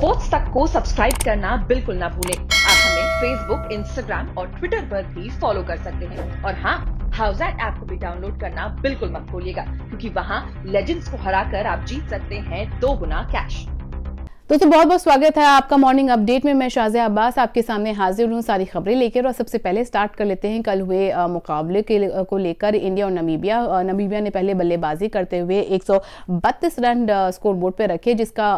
sports तक को subscribe करना बिल्कुल ना भूलें आप हमें फेसबुक इंस्टाग्राम और ट्विटर पर भी फॉलो कर सकते हैं और हाँ हाउस ऐप को भी डाउनलोड करना बिल्कुल मत भूलिएगा क्योंकि वहाँ लेजेंड्स को हराकर आप जीत सकते हैं दो गुना कैश दोस्तों बहुत बहुत स्वागत है आपका मॉर्निंग अपडेट में मैं शाजिया अब्बास आपके सामने हाजिर हूँ सारी खबरें लेकर और सबसे पहले स्टार्ट कर लेते हैं कल हुए मुकाबले के को लेकर इंडिया और नमीबिया नमीबिया ने पहले बल्लेबाजी करते हुए एक रन स्कोर बोर्ड पर रखे जिसका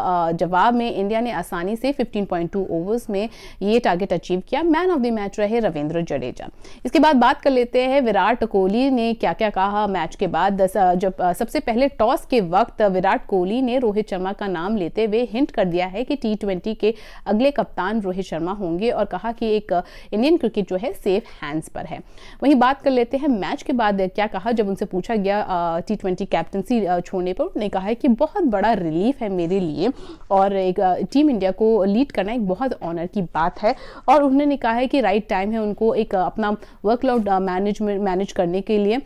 जवाब में इंडिया ने आसानी से फिफ्टीन ओवर्स में ये टारगेट अचीव किया मैन ऑफ द मैच रहे रविंद्र जडेजा इसके बाद बात कर लेते हैं विराट कोहली ने क्या क्या कहा मैच के बाद जब सबसे पहले टॉस के वक्त विराट कोहली ने रोहित शर्मा का नाम लेते हुए हिंट कर दिया दिया है कि टी ट्वेंटी के अगले कप्तान रोहित शर्मा होंगे और कहा कि एक इंडियन क्रिकेट जो है सेफ हैंड्स पर है वहीं बात कर लेते हैं मैच के बाद क्या कहा जब उनसे पूछा गया टी ट्वेंटी कैप्टनसी छोड़ने पर उन्होंने कहा है कि बहुत बड़ा रिलीफ है मेरे लिए और एक टीम इंडिया को लीड करना एक बहुत ऑनर की बात है और उन्होंने कहा है कि राइट टाइम है उनको एक अपना वर्कआउट मैनेजमेंट मैनेज करने के लिए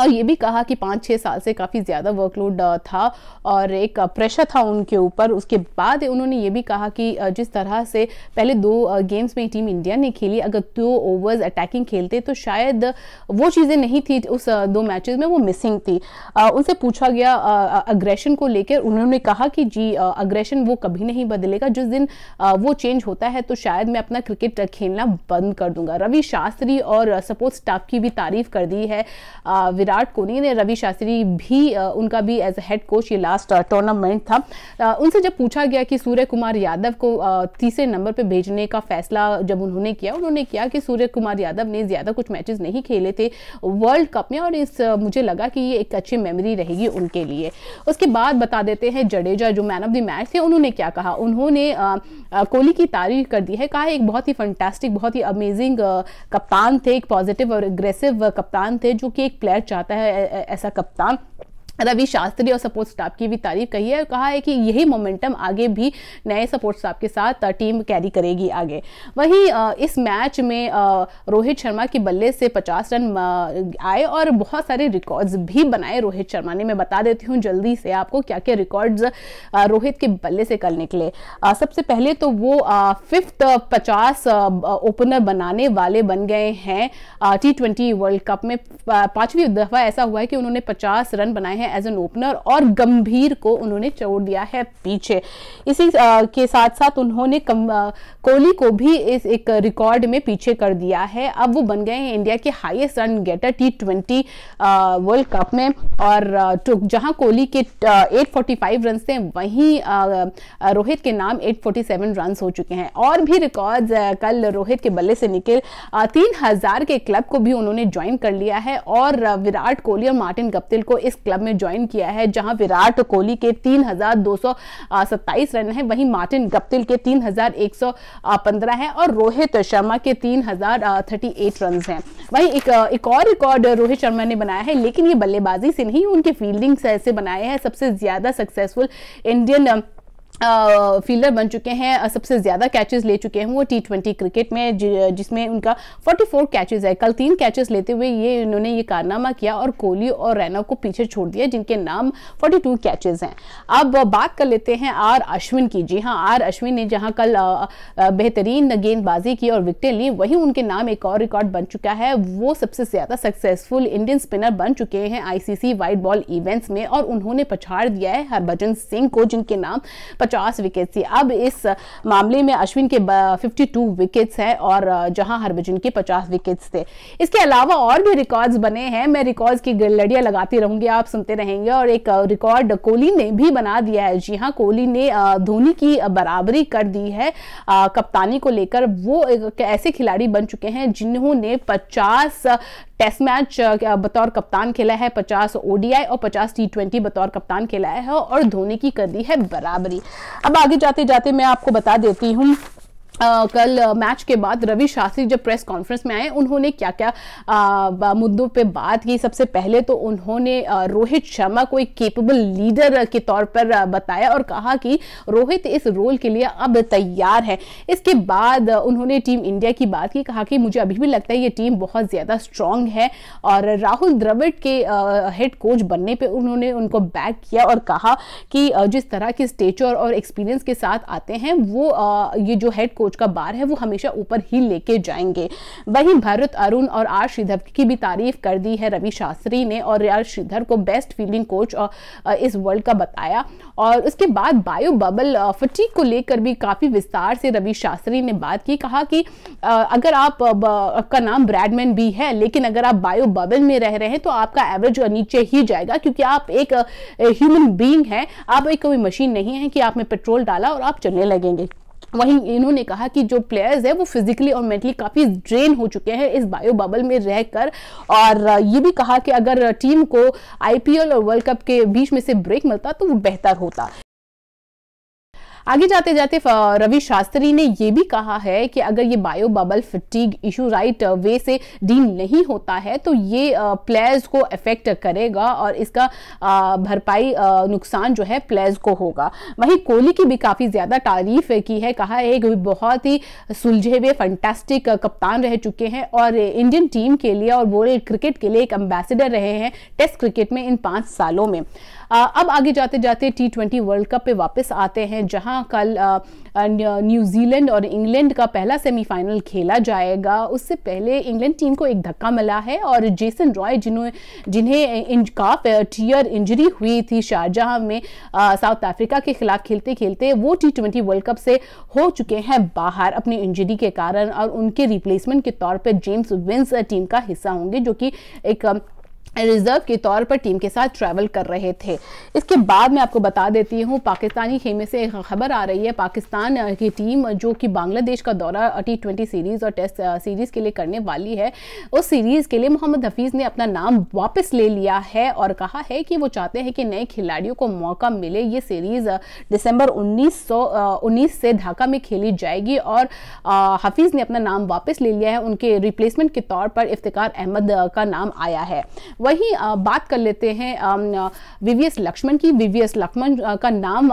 और ये भी कहा कि पाँच छः साल से काफ़ी ज़्यादा वर्कलोड था और एक प्रेशर था उनके ऊपर उसके बाद उन्होंने ये भी कहा कि जिस तरह से पहले दो गेम्स में टीम इंडिया ने खेली अगर दो तो ओवर्स अटैकिंग खेलते तो शायद वो चीज़ें नहीं थी उस दो मैचेस में वो मिसिंग थी उनसे पूछा गया अग्रेशन को लेकर उन्होंने कहा कि जी अग्रेशन वो कभी नहीं बदलेगा जिस दिन वो चेंज होता है तो शायद मैं अपना क्रिकेट खेलना बंद कर दूंगा रवि शास्त्री और सपोर्ट स्टाफ की भी तारीफ कर दी है विराट कोहली ने रवि शास्त्री भी उनका भी एज ए हेड कोच ये लास्ट टूर्नामेंट था उनसे जब पूछा गया कि सूर्य कुमार यादव को तीसरे नंबर पर भेजने का फैसला जब उन्होंने किया उन्होंने किया कि सूर्य कुमार यादव ने ज़्यादा कुछ मैचेस नहीं खेले थे वर्ल्ड कप में और इस मुझे लगा कि ये एक अच्छी मेमोरी रहेगी उनके लिए उसके बाद बता देते हैं जडेजा जो मैन ऑफ द मैच थे उन्होंने क्या कहा उन्होंने कोहली की तारीफ कर दी है कहा एक बहुत ही फंटेस्टिक बहुत ही अमेजिंग कप्तान थे एक पॉजिटिव और एग्रेसिव कप्तान थे जो कि एक प्लेयर जाता है ऐसा कप्तान रवि शास्त्री और सपोर्ट स्टाफ की भी तारीफ कही है और कहा है कि यही मोमेंटम आगे भी नए सपोर्ट स्टाफ के साथ टीम कैरी करेगी आगे वहीं इस मैच में रोहित शर्मा के बल्ले से 50 रन आए और बहुत सारे रिकॉर्ड्स भी बनाए रोहित शर्मा ने मैं बता देती हूँ जल्दी से आपको क्या क्या रिकॉर्ड्स रोहित के बल्ले से कल निकले सबसे पहले तो वो फिफ्थ पचास ओपनर बनाने वाले बन गए हैं टी वर्ल्ड कप में पाँचवीं दफ़ा ऐसा हुआ है कि उन्होंने पचास रन बनाए हैं हैं एज एन ओपनर और गंभीर को उन्होंने छोड़ दिया है पीछे इसी आ, के साथ साथ उन्होंने कोहली को भी इस एक रिकॉर्ड में पीछे कर दिया है अब वो बन गए हैं इंडिया के highest run getter T twenty world cup में और तो जहां कोहली के एट फोर्टी थे वहीं रोहित के नाम एट फोर्टी हो चुके हैं और भी रिकॉर्ड कल रोहित के बल्ले से निकल तीन हजार के क्लब को भी उन्होंने ज्वाइन कर लिया है और विराट कोहली और मार्टिन गप्तिल को इस क्लब में ज्वाइन किया है जहां विराट कोहली के 3,227 रन है वहीं मार्टिन गप्तिल के 3,115 है और रोहित शर्मा के तीन रन हैं वहीं एक, एक और रिकॉर्ड रोहित शर्मा ने बनाया है लेकिन ये बल्लेबाजी से नहीं उनके फील्डिंग से बनाए हैं सबसे ज़्यादा सक्सेसफुल इंडियन फील्डर बन चुके हैं सबसे ज़्यादा कैचेस ले चुके हैं वो टी ट्वेंटी क्रिकेट में जिसमें उनका 44 कैचेस है कल तीन कैचेस लेते हुए ये इन्होंने ये कारनामा किया और कोहली और रैना को पीछे छोड़ दिया जिनके नाम 42 कैचेस हैं अब बात कर लेते हैं आर अश्विन की जी हाँ आर अश्विन ने जहाँ कल बेहतरीन गेंदबाजी की और विकटें ली वहीं उनके नाम एक और रिकॉर्ड बन चुका है वो सबसे ज़्यादा सक्सेसफुल इंडियन स्पिनर बन चुके हैं आईसीसी वाइट बॉल इवेंट्स में और उन्होंने पछाड़ दिया है हरभजन सिंह को जिनके नाम पचास विकेट थी अब इस मामले में अश्विन के फिफ्टी टू विकेट्स हैं और जहां हरभजन के पचास विकेट्स थे इसके अलावा और भी रिकॉर्ड्स बने हैं मैं रिकॉर्ड्स की लड़ियाँ लगाती रहूंगी आप सुनते रहेंगे और एक रिकॉर्ड कोहली ने भी बना दिया है जी हाँ कोहली ने धोनी की बराबरी कर दी है कप्तानी को लेकर वो एक ऐसे खिलाड़ी बन चुके हैं जिन्होंने पचास टेस्ट मैच बतौर कप्तान खेला है 50 ओडीआई और 50 टी बतौर कप्तान खेला है और धोनी की कर दी है बराबरी अब आगे जाते जाते मैं आपको बता देती हूँ आ, कल मैच के बाद रवि शास्त्री जब प्रेस कॉन्फ्रेंस में आए उन्होंने क्या क्या मुद्दों पे बात की सबसे पहले तो उन्होंने रोहित शर्मा को एक केपेबल लीडर के तौर पर बताया और कहा कि रोहित इस रोल के लिए अब तैयार है इसके बाद उन्होंने टीम इंडिया की बात की कहा कि मुझे अभी भी लगता है ये टीम बहुत ज़्यादा स्ट्रांग है और राहुल द्रविड़ के हेड कोच बनने पर उन्होंने उनको बैक किया और कहा कि जिस तरह के स्टेचर और एक्सपीरियंस के साथ आते हैं वो ये जो हेड कोच सोच का बार है वो हमेशा ऊपर ही लेके जाएंगे वहीं भरत अरुण और आर श्रीधर की भी तारीफ कर दी है रवि शास्त्री ने और आर श्रीधर को बेस्ट फील्डिंग कोच इस वर्ल्ड का बताया और उसके बाद बायो बबल फटीक को लेकर भी काफ़ी विस्तार से रवि शास्त्री ने बात की कहा कि अगर आप आपका नाम ब्रैडमैन भी है लेकिन अगर आप बायो बबल में रह रहे हैं तो आपका एवरेज नीचे ही जाएगा क्योंकि आप एक ह्यूमन बींग हैं आप एक कोई मशीन नहीं है कि आप में पेट्रोल डाला और आप चलने लगेंगे वहीं इन्होंने कहा कि जो प्लेयर्स है वो फिजिकली और मेंटली काफ़ी ड्रेन हो चुके हैं इस बायो बबल में रहकर और ये भी कहा कि अगर टीम को आईपीएल और वर्ल्ड कप के बीच में से ब्रेक मिलता तो वो बेहतर होता आगे जाते जाते रवि शास्त्री ने ये भी कहा है कि अगर ये bio bubble fatigue issue right way से डील नहीं होता है तो ये प्लेयर्स को अफेक्ट करेगा और इसका भरपाई नुकसान जो है प्लेयर्स को होगा वहीं कोहली की भी काफ़ी ज़्यादा तारीफ की है कहा है कि बहुत ही सुलझे हुए फंटेस्टिक कप्तान रह चुके हैं और इंडियन टीम के लिए और वर्ल्ड क्रिकेट के लिए एक एम्बेसडर रहे हैं टेस्ट क्रिकेट में इन पाँच सालों में अब आगे जाते जाते टी ट्वेंटी वर्ल्ड कप पे वापस आते हैं जहां कल न्यूजीलैंड और इंग्लैंड का पहला सेमीफाइनल खेला जाएगा उससे पहले इंग्लैंड टीम को एक धक्का मिला है और जेसन रॉय जिन्होंने जिन्हें काफ टीयर इंजरी हुई थी शारजहां में साउथ अफ्रीका के खिलाफ खेलते खेलते वो टी ट्वेंटी वर्ल्ड कप से हो चुके हैं बाहर अपनी इंजरी के कारण और उनके रिप्लेसमेंट के तौर पर जेम्स विंस टीम का हिस्सा होंगे जो कि एक रिजर्व के तौर पर टीम के साथ ट्रैवल कर रहे थे इसके बाद मैं आपको बता देती हूँ पाकिस्तानी खेमे से एक खबर आ रही है पाकिस्तान की टीम जो कि बांग्लादेश का दौरा टी ट्वेंटी सीरीज़ और टेस्ट सीरीज़ के लिए करने वाली है उस सीरीज़ के लिए मोहम्मद हफीज़ ने अपना नाम वापस ले लिया है और कहा है कि वो चाहते हैं कि नए खिलाड़ियों को मौका मिले ये सीरीज़ दिसंबर उन्नीस उन्नीस से ढाका में खेली जाएगी और हफीज़ ने अपना नाम वापस ले लिया है उनके रिप्लेसमेंट के तौर पर इफ्तार अहमद का नाम आया है वहीं बात कर लेते हैं वीवीएस लक्ष्मण की वीवीएस लक्ष्मण का नाम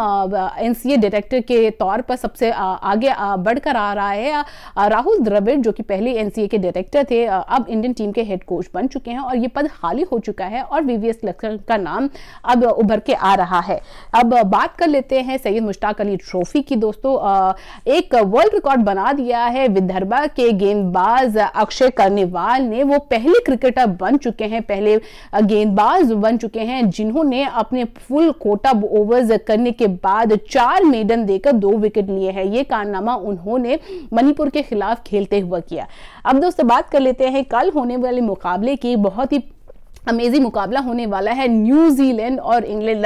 एनसीए डायरेक्टर के तौर पर सबसे आगे बढ़कर आ रहा है राहुल द्रविड़ जो कि पहले एनसीए के डायरेक्टर थे अब इंडियन टीम के हेड कोच बन चुके हैं और ये पद खाली हो चुका है और वीवीएस लक्ष्मण का नाम अब उभर के आ रहा है अब बात कर लेते हैं सैयद मुश्ताक अली ट्रॉफी की दोस्तों एक वर्ल्ड रिकॉर्ड बना दिया है विदर्भा के गेंदबाज अक्षय करनेवाल ने वो पहले क्रिकेटर बन चुके हैं पहले बड़े गेंदबाज बन चुके हैं जिन्होंने अपने फुल कोटा ओवर्स करने के बाद चार मेडन देकर दो विकेट लिए हैं ये कारनामा उन्होंने मणिपुर के खिलाफ खेलते हुए किया अब दोस्तों बात कर लेते हैं कल होने वाले मुकाबले की बहुत ही अमेजी मुकाबला होने वाला है न्यूजीलैंड और इंग्लैंड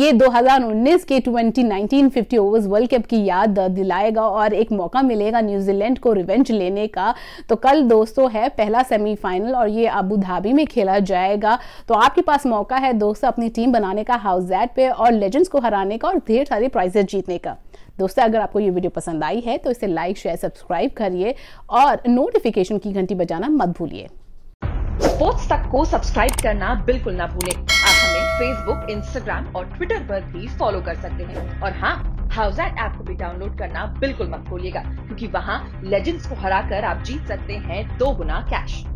ये 2019 के 2019 50 ओवर्स वर्ल्ड कप की याद दिलाएगा और एक मौका मिलेगा न्यूजीलैंड को रिवेंज लेने का तो कल दोस्तों है पहला सेमीफाइनल और ये अबू धाबी में खेला जाएगा तो आपके पास मौका है दोस्तों अपनी टीम बनाने का हाउस जैट पे और लेजेंड्स को हराने का और ढेर सारी प्राइजेस जीतने का दोस्तों अगर आपको ये वीडियो पसंद आई है तो इसे लाइक शेयर सब्सक्राइब करिए और नोटिफिकेशन की घंटी बजाना मत भूलिए स्पोर्ट्स तक को सब्सक्राइब करना बिल्कुल ना भूले आप हमें फेसबुक इंस्टाग्राम और ट्विटर पर भी फॉलो कर सकते हैं और हाँ हाउस एट ऐप को भी डाउनलोड करना बिल्कुल मत भूलिएगा क्योंकि वहाँ लेजेंड्स को हराकर आप जीत सकते हैं दो गुना कैश